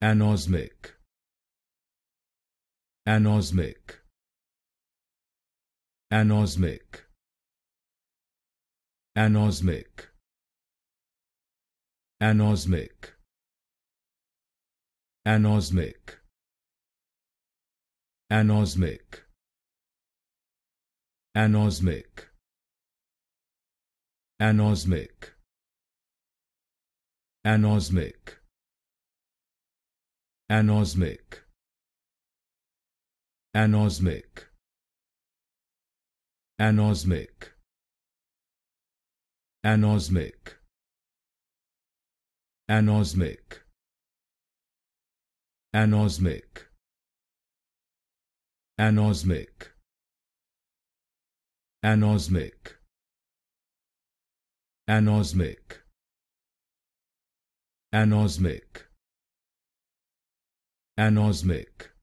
anosmic anosmic anosmic anosmic anosmic anosmic anosmic anosmic anosmic anosmic anosmic anosmic anosmic anosmic anosmic anosmic anosmic anosmic anosmic anosmic anosmic